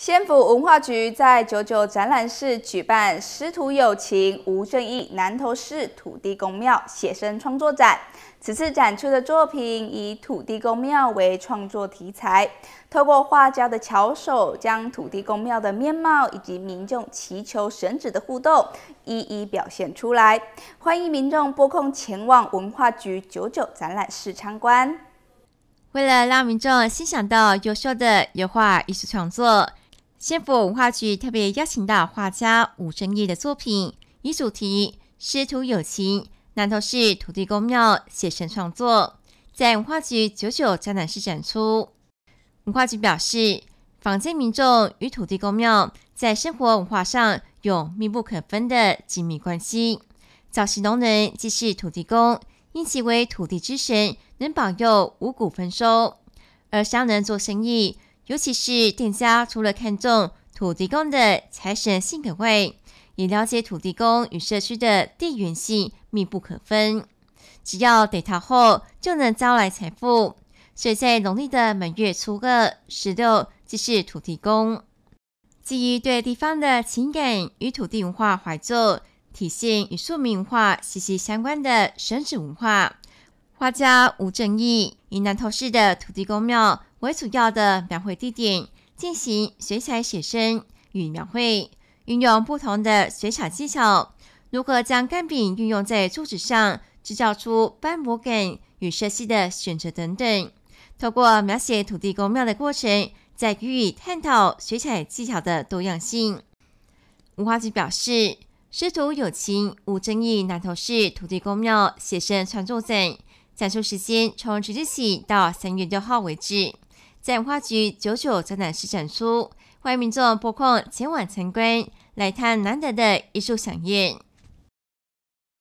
仙府文化局在九九展览室举办“师徒友情无正义南投市土地公庙写生创作展。此次展出的作品以土地公庙为创作题材，透过画家的巧手，将土地公庙的面貌以及民众祈求神旨的互动一一表现出来。欢迎民众拨空前往文化局九九展览室参观。为了让民众欣赏到优秀的油画艺术创作。新埔文化局特别邀请到画家吴正义的作品，以主题师徒友情，南投市土地公庙写生创作，在文化局九九展览室展出。文化局表示，坊间民众与土地公庙在生活文化上有密不可分的紧密关系。早期农人既是土地公，因其为土地之神，能保佑五谷丰收，而商人做生意。尤其是店家除了看重土地公的财神性格外，也了解土地公与社区的地缘性密不可分，只要得他后就能招来财富。所以在农历的每月初二、十六即是土地公，基于对地方的情感与土地文化怀旧，体现与庶民文化息息相关的神址文化。画家吴正义以南投市的土地公庙为主要的描绘地点，进行水彩写生与描绘，运用不同的水彩技巧，如何将干笔运用在柱子上，制造出斑驳感与色系的选择等等。透过描写土地公庙的过程，再予以探讨水彩技巧的多样性。吴华吉表示，师徒友情，吴正义南投市土地公庙写生创作展。展出时间从即日起到三月六号为止，在文化局九九展览室展出，欢迎民众拨空前往参观，来探难得的艺术飨宴。